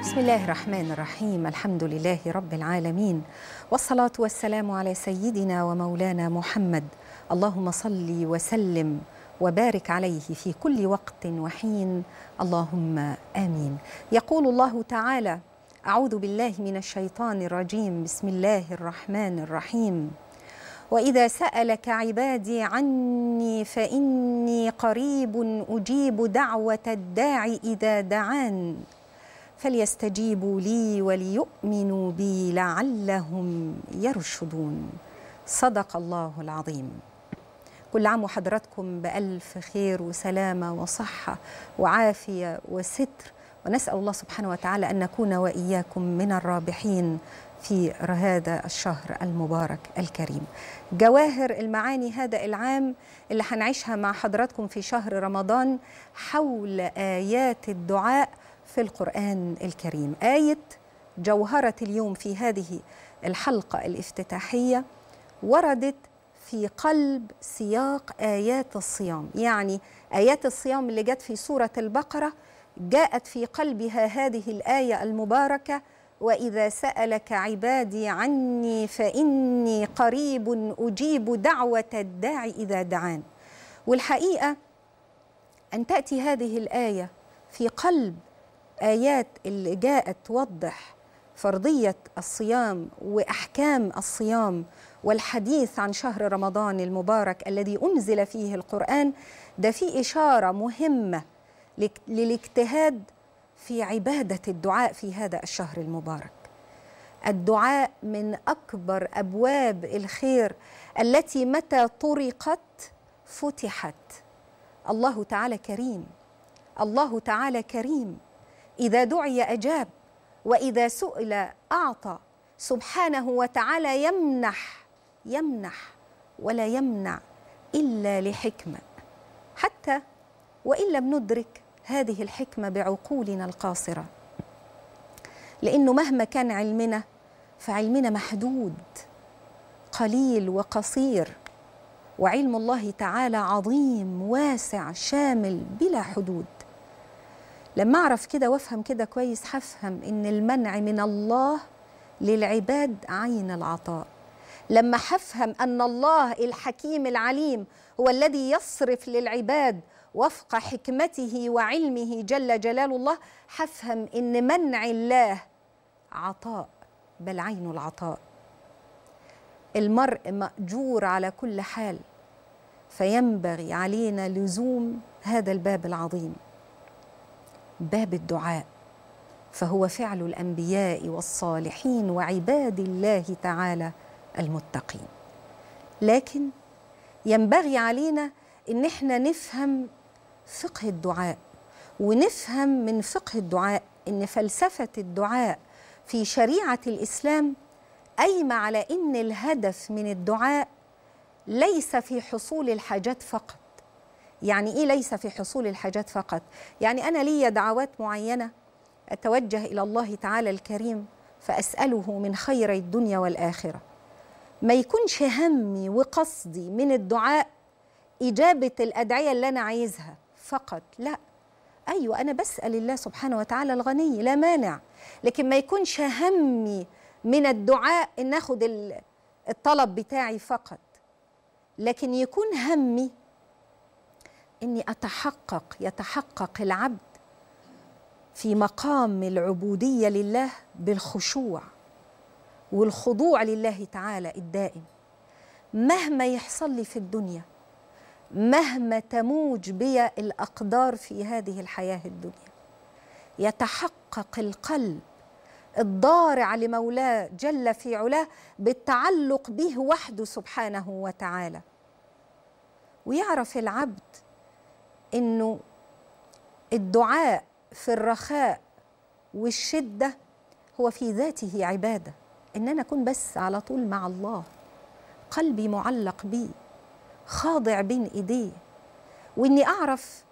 بسم الله الرحمن الرحيم الحمد لله رب العالمين والصلاة والسلام على سيدنا ومولانا محمد اللهم صل وسلم وبارك عليه في كل وقت وحين اللهم آمين يقول الله تعالى أعوذ بالله من الشيطان الرجيم بسم الله الرحمن الرحيم وإذا سألك عبادي عني فإني قريب أجيب دعوة الداع إذا دعان فليستجيبوا لي وليؤمنوا بي لعلهم يرشدون صدق الله العظيم كل عام وحضراتكم بألف خير وسلامة وصحة وعافية وستر ونسأل الله سبحانه وتعالى أن نكون وإياكم من الرابحين في هذا الشهر المبارك الكريم جواهر المعاني هذا العام اللي هنعيشها مع حضراتكم في شهر رمضان حول آيات الدعاء في القرآن الكريم آية جوهرة اليوم في هذه الحلقة الافتتاحية وردت في قلب سياق آيات الصيام يعني آيات الصيام اللي جت في سورة البقرة جاءت في قلبها هذه الآية المباركة وإذا سألك عبادي عني فإني قريب أجيب دعوة الداعي إذا دعان والحقيقة أن تأتي هذه الآية في قلب الآيات اللي جاءت توضح فرضية الصيام وأحكام الصيام والحديث عن شهر رمضان المبارك الذي أنزل فيه القرآن ده في إشارة مهمة للاجتهاد في عبادة الدعاء في هذا الشهر المبارك الدعاء من أكبر أبواب الخير التي متى طرقت فتحت الله تعالى كريم الله تعالى كريم إذا دعي أجاب وإذا سئل أعطى سبحانه وتعالى يمنح يمنح ولا يمنع إلا لحكمة حتى وإن لم ندرك هذه الحكمة بعقولنا القاصرة لأنه مهما كان علمنا فعلمنا محدود قليل وقصير وعلم الله تعالى عظيم واسع شامل بلا حدود لما أعرف كده وأفهم كده كويس هفهم إن المنع من الله للعباد عين العطاء لما هفهم أن الله الحكيم العليم هو الذي يصرف للعباد وفق حكمته وعلمه جل جلال الله هفهم إن منع الله عطاء بل عين العطاء المرء مأجور على كل حال فينبغي علينا لزوم هذا الباب العظيم باب الدعاء فهو فعل الانبياء والصالحين وعباد الله تعالى المتقين لكن ينبغي علينا ان احنا نفهم فقه الدعاء ونفهم من فقه الدعاء ان فلسفه الدعاء في شريعه الاسلام قايمه على ان الهدف من الدعاء ليس في حصول الحاجات فقط يعني إيه ليس في حصول الحاجات فقط يعني أنا لي دعوات معينة أتوجه إلى الله تعالى الكريم فأسأله من خير الدنيا والآخرة ما يكونش همي وقصدي من الدعاء إجابة الأدعية اللي أنا عايزها فقط لا أيوة أنا بسأل الله سبحانه وتعالى الغني لا مانع لكن ما يكونش همي من الدعاء إن أخد الطلب بتاعي فقط لكن يكون همي اني اتحقق يتحقق العبد في مقام العبوديه لله بالخشوع والخضوع لله تعالى الدائم مهما يحصل لي في الدنيا مهما تموج بي الاقدار في هذه الحياه الدنيا يتحقق القلب الضارع لمولاه جل في علاه بالتعلق به وحده سبحانه وتعالى ويعرف العبد انه الدعاء في الرخاء والشده هو في ذاته عباده ان انا اكون بس على طول مع الله قلبي معلق بيه خاضع بين ايديه واني اعرف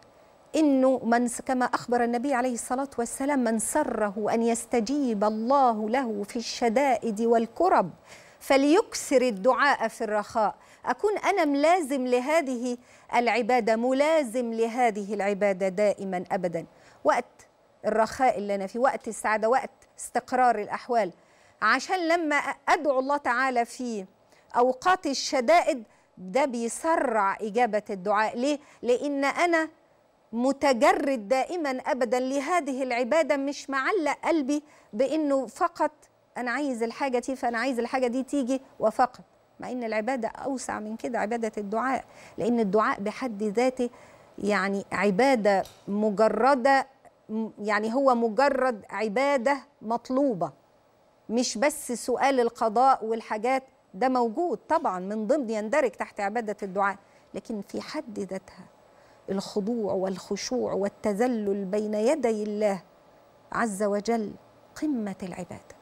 انه من كما اخبر النبي عليه الصلاه والسلام من سره ان يستجيب الله له في الشدائد والكرب فليكسر الدعاء في الرخاء أكون أنا ملازم لهذه العبادة ملازم لهذه العبادة دائما أبدا وقت الرخاء اللي أنا فيه وقت السعادة وقت استقرار الأحوال عشان لما أدعو الله تعالى في أوقات الشدائد ده بيسرع إجابة الدعاء ليه؟ لأن أنا متجرد دائما أبدا لهذه العبادة مش معلق قلبي بأنه فقط انا عايز الحاجه دي فانا عايز الحاجه دي تيجي وفقط مع ان العباده اوسع من كده عباده الدعاء لان الدعاء بحد ذاته يعني عباده مجرده يعني هو مجرد عباده مطلوبه مش بس سؤال القضاء والحاجات ده موجود طبعا من ضمن يندرج تحت عباده الدعاء لكن في حد ذاتها الخضوع والخشوع والتذلل بين يدي الله عز وجل قمه العباده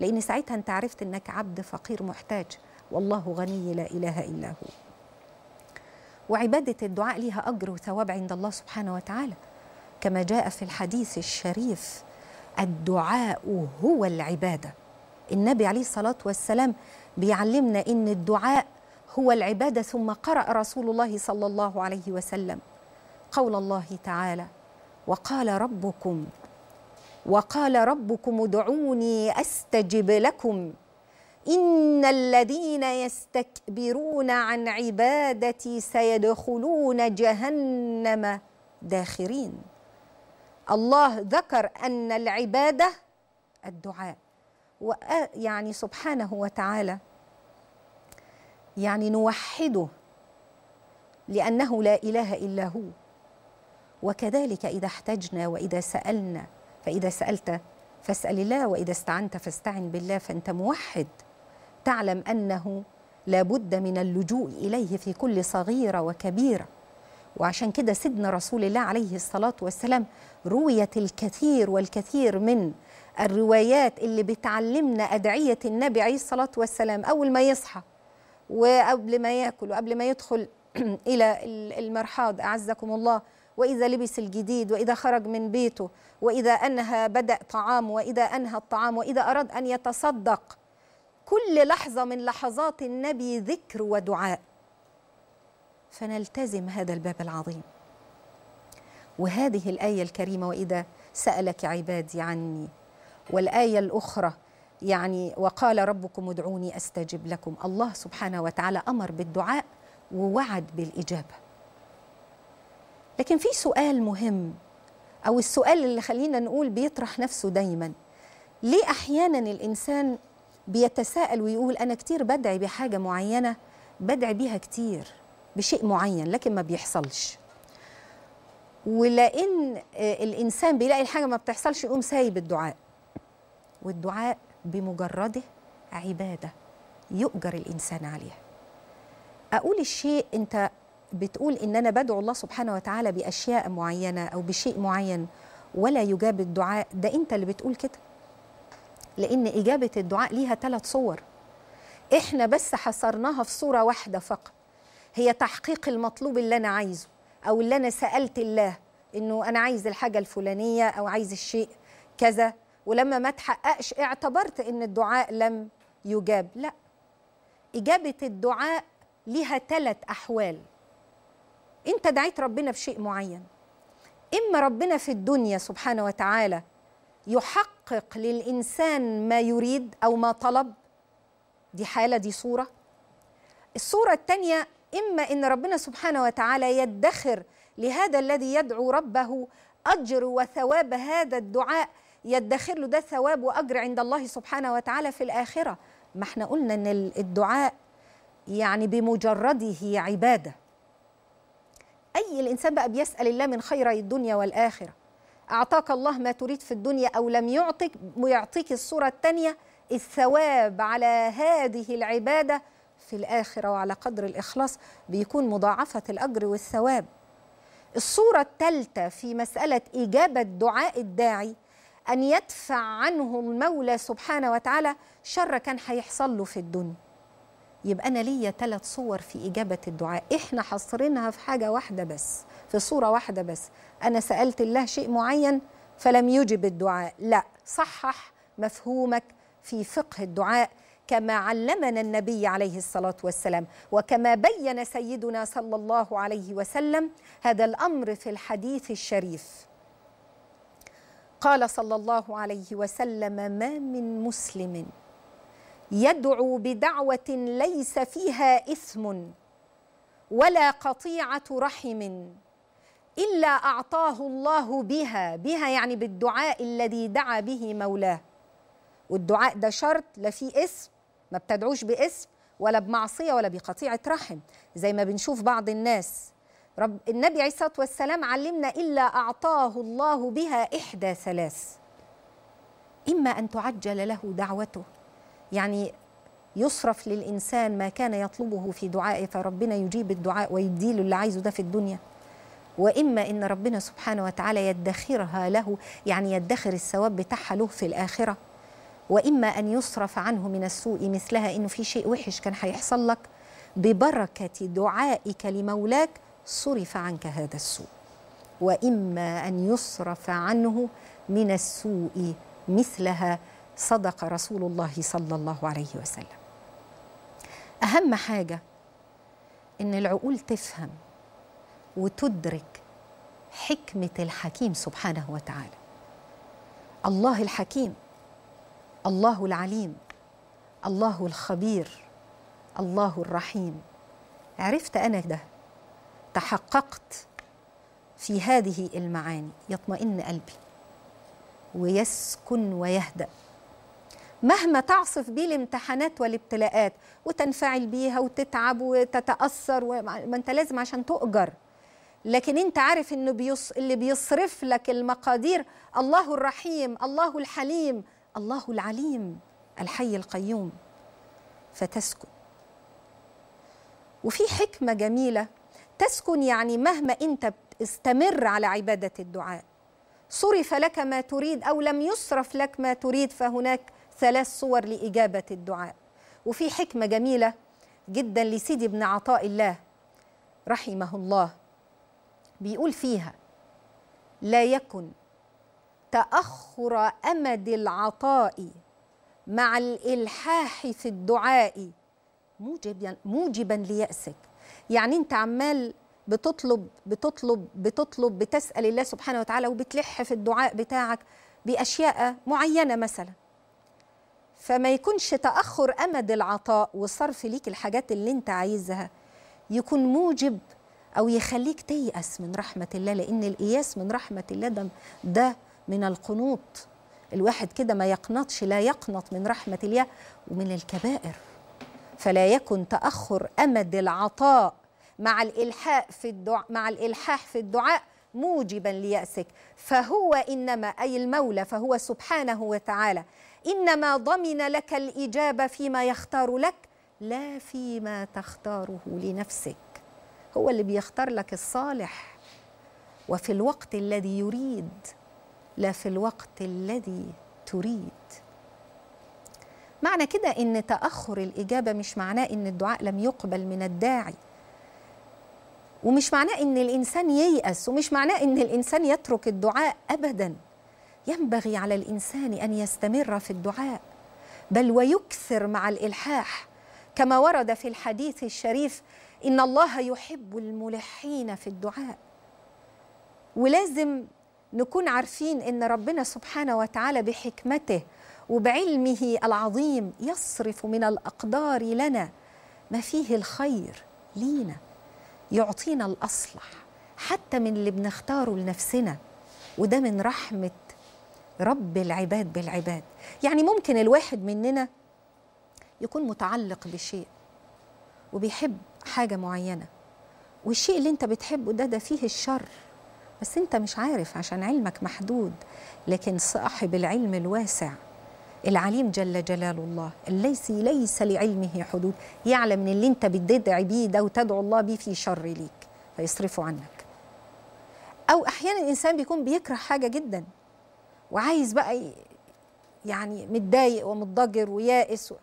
لأن ساعتها أنت عرفت أنك عبد فقير محتاج والله غني لا إله إلا هو وعبادة الدعاء لها أجر وثواب عند الله سبحانه وتعالى كما جاء في الحديث الشريف الدعاء هو العبادة النبي عليه الصلاة والسلام بيعلمنا إن الدعاء هو العبادة ثم قرأ رسول الله صلى الله عليه وسلم قول الله تعالى وقال ربكم وقال ربكم ادعوني استجب لكم ان الذين يستكبرون عن عبادتي سيدخلون جهنم داخرين الله ذكر ان العباده الدعاء يعني سبحانه وتعالى يعني نوحده لانه لا اله الا هو وكذلك اذا احتجنا واذا سالنا فإذا سألت فاسأل الله وإذا استعنت فاستعن بالله فأنت موحد تعلم أنه لابد من اللجوء إليه في كل صغيرة وكبيرة وعشان كده سيدنا رسول الله عليه الصلاة والسلام رويت الكثير والكثير من الروايات اللي بتعلمنا أدعية النبي عليه الصلاة والسلام أول ما يصحى وقبل ما ياكل وقبل ما يدخل إلى المرحاض أعزكم الله وإذا لبس الجديد وإذا خرج من بيته وإذا أنهى بدأ طعام وإذا أنهى الطعام وإذا أراد أن يتصدق كل لحظة من لحظات النبي ذكر ودعاء فنلتزم هذا الباب العظيم وهذه الآية الكريمة وإذا سألك عبادي عني والآية الأخرى يعني وقال ربكم ادعوني أستجب لكم الله سبحانه وتعالى أمر بالدعاء ووعد بالإجابة لكن في سؤال مهم أو السؤال اللي خلينا نقول بيطرح نفسه دايما ليه أحيانا الإنسان بيتساءل ويقول أنا كتير بدعي بحاجة معينة بدعي بيها كتير بشيء معين لكن ما بيحصلش ولأن آه، الإنسان بيلاقي الحاجة ما بتحصلش يقوم سايب الدعاء والدعاء بمجرده عبادة يؤجر الإنسان عليها أقول الشيء أنت بتقول ان انا بدعو الله سبحانه وتعالى باشياء معينه او بشيء معين ولا يجاب الدعاء ده انت اللي بتقول كده لان اجابه الدعاء ليها ثلاث صور احنا بس حصرناها في صوره واحده فقط هي تحقيق المطلوب اللي انا عايزه او اللي انا سالت الله انه انا عايز الحاجه الفلانيه او عايز الشيء كذا ولما ما تحققش اعتبرت ان الدعاء لم يجاب لا اجابه الدعاء ليها ثلاث احوال انت دعيت ربنا بشيء معين اما ربنا في الدنيا سبحانه وتعالى يحقق للانسان ما يريد او ما طلب دي حاله دي صوره الصوره الثانيه اما ان ربنا سبحانه وتعالى يدخر لهذا الذي يدعو ربه اجر وثواب هذا الدعاء يدخر له ده ثواب واجر عند الله سبحانه وتعالى في الاخره ما احنا قلنا ان الدعاء يعني بمجرده عباده أي الإنسان بقى بيسأل الله من خيري الدنيا والآخرة أعطاك الله ما تريد في الدنيا أو لم يعطك ويعطيك الصورة الثانية الثواب على هذه العبادة في الآخرة وعلى قدر الإخلاص بيكون مضاعفة الأجر والثواب الصورة الثالثة في مسألة إجابة دعاء الداعي أن يدفع عنه المولى سبحانه وتعالى شر كان هيحصل له في الدنيا يبقى أنا ليا ثلاث صور في إجابة الدعاء إحنا حاصرينها في حاجة واحدة بس في صورة واحدة بس أنا سألت الله شيء معين فلم يجب الدعاء لا صحح مفهومك في فقه الدعاء كما علمنا النبي عليه الصلاة والسلام وكما بين سيدنا صلى الله عليه وسلم هذا الأمر في الحديث الشريف قال صلى الله عليه وسلم ما من مسلم يدعو بدعوه ليس فيها اثم ولا قطيعه رحم الا اعطاه الله بها بها يعني بالدعاء الذي دعا به مولاه والدعاء ده شرط لا فيه اسم ما بتدعوش باسم ولا بمعصيه ولا بقطيعه رحم زي ما بنشوف بعض الناس رب النبي عليه الصلاه والسلام علمنا الا اعطاه الله بها احدى ثلاث اما ان تعجل له دعوته يعني يصرف للإنسان ما كان يطلبه في دعائه فربنا يجيب الدعاء ويديله اللي عايزه ده في الدنيا وإما إن ربنا سبحانه وتعالى يدخرها له يعني يدخر الثواب بتاعها له في الآخرة وإما أن يصرف عنه من السوء مثلها إنه في شيء وحش كان هيحصل لك ببركة دعائك لمولاك صرف عنك هذا السوء وإما أن يصرف عنه من السوء مثلها صدق رسول الله صلى الله عليه وسلم اهم حاجه ان العقول تفهم وتدرك حكمه الحكيم سبحانه وتعالى الله الحكيم الله العليم الله الخبير الله الرحيم عرفت انا ده تحققت في هذه المعاني يطمئن قلبي ويسكن ويهدأ مهما تعصف بيه الامتحانات والابتلاءات وتنفعل بيها وتتعب وتتأثر ما انت لازم عشان تؤجر لكن انت عارف انه بيص... اللي بيصرف لك المقادير الله الرحيم الله الحليم الله العليم الحي القيوم فتسكن وفي حكمة جميلة تسكن يعني مهما انت استمر على عبادة الدعاء صرف لك ما تريد أو لم يصرف لك ما تريد فهناك ثلاث صور لإجابة الدعاء وفي حكمة جميلة جدا لسيدي ابن عطاء الله رحمه الله بيقول فيها لا يكن تأخر أمد العطاء مع الإلحاح في الدعاء موجبا موجبا ليأسك يعني أنت عمال بتطلب بتطلب بتطلب بتسأل الله سبحانه وتعالى وبتلح في الدعاء بتاعك بأشياء معينة مثلا فما يكونش تاخر امد العطاء وصرف ليك الحاجات اللي انت عايزها يكون موجب او يخليك تيأس من رحمه الله لان الإياس من رحمه الله ده ده من القنوط الواحد كده ما يقنطش لا يقنط من رحمه الله ومن الكبائر فلا يكن تاخر امد العطاء مع الالحاح في الدعاء مع الالحاح في الدعاء موجبا ليأسك فهو انما اي المولى فهو سبحانه وتعالى إنما ضمن لك الإجابة فيما يختار لك لا فيما تختاره لنفسك هو اللي بيختار لك الصالح وفي الوقت الذي يريد لا في الوقت الذي تريد معنى كده ان تاخر الاجابه مش معناه ان الدعاء لم يقبل من الداعي ومش معناه ان الانسان ييأس ومش معناه ان الانسان يترك الدعاء ابدا ينبغي على الانسان ان يستمر في الدعاء بل ويكثر مع الالحاح كما ورد في الحديث الشريف ان الله يحب الملحين في الدعاء ولازم نكون عارفين ان ربنا سبحانه وتعالى بحكمته وبعلمه العظيم يصرف من الاقدار لنا ما فيه الخير لينا يعطينا الاصلح حتى من اللي بنختاره لنفسنا وده من رحمه رب العباد بالعباد يعني ممكن الواحد مننا يكون متعلق بشيء وبيحب حاجة معينة والشيء اللي انت بتحبه ده ده فيه الشر بس انت مش عارف عشان علمك محدود لكن صاحب العلم الواسع العليم جل جلال الله الذي ليس لعلمه حدود يعلم ان اللي انت بتدعي بيه ده وتدعو الله بيه فيه شر ليك فيصرفه عنك او احيانا الانسان بيكون بيكره حاجه جدا وعايز بقى يعني متضايق ومتضجر ويائس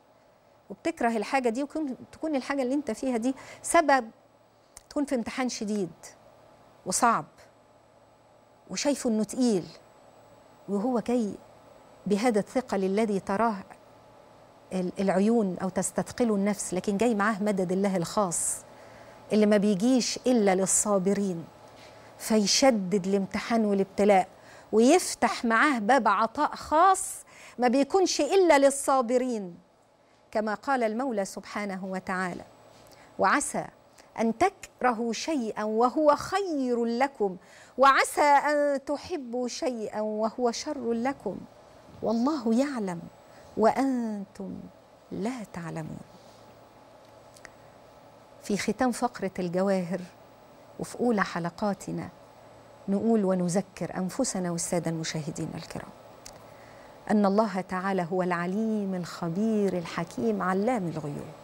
وبتكره الحاجه دي وكون تكون الحاجه اللي انت فيها دي سبب تكون في امتحان شديد وصعب وشايفه انه تقيل وهو جاي بهذا الثقل الذي تراه العيون او تستثقله النفس لكن جاي معاه مدد الله الخاص اللي ما بيجيش الا للصابرين فيشدد الامتحان والابتلاء ويفتح معاه باب عطاء خاص ما بيكونش إلا للصابرين كما قال المولى سبحانه وتعالى وعسى أن تكرهوا شيئا وهو خير لكم وعسى أن تحبوا شيئا وهو شر لكم والله يعلم وأنتم لا تعلمون في ختام فقرة الجواهر وفي أولى حلقاتنا نقول ونذكر أنفسنا والسادة المشاهدين الكرام أن الله تعالى هو العليم الخبير الحكيم علام الغيوب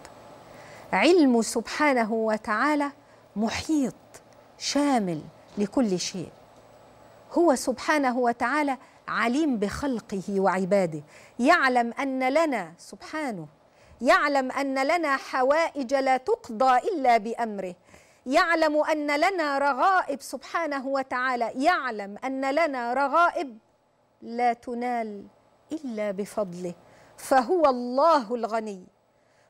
علمه سبحانه وتعالى محيط شامل لكل شيء هو سبحانه وتعالى عليم بخلقه وعباده يعلم أن لنا سبحانه يعلم أن لنا حوائج لا تقضى إلا بأمره يعلم أن لنا رغائب سبحانه وتعالى يعلم أن لنا رغائب لا تنال إلا بفضله فهو الله الغني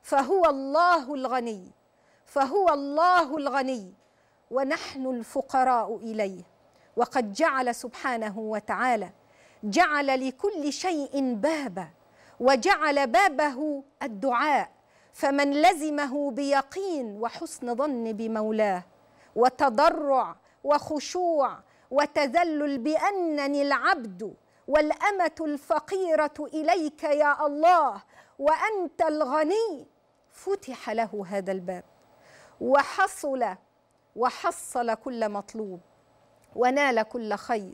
فهو الله الغني فهو الله الغني ونحن الفقراء إليه وقد جعل سبحانه وتعالى جعل لكل شيء بابا وجعل بابه الدعاء فمن لزمه بيقين وحسن ظن بمولاه وتضرع وخشوع وتذلل بانني العبد والامه الفقيره اليك يا الله وانت الغني فتح له هذا الباب وحصل وحصل كل مطلوب ونال كل خير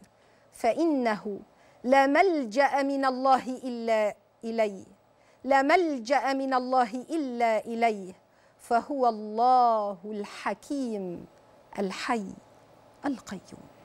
فانه لا ملجا من الله الا اليه لا ملجأ من الله إلا إليه فهو الله الحكيم الحي القيوم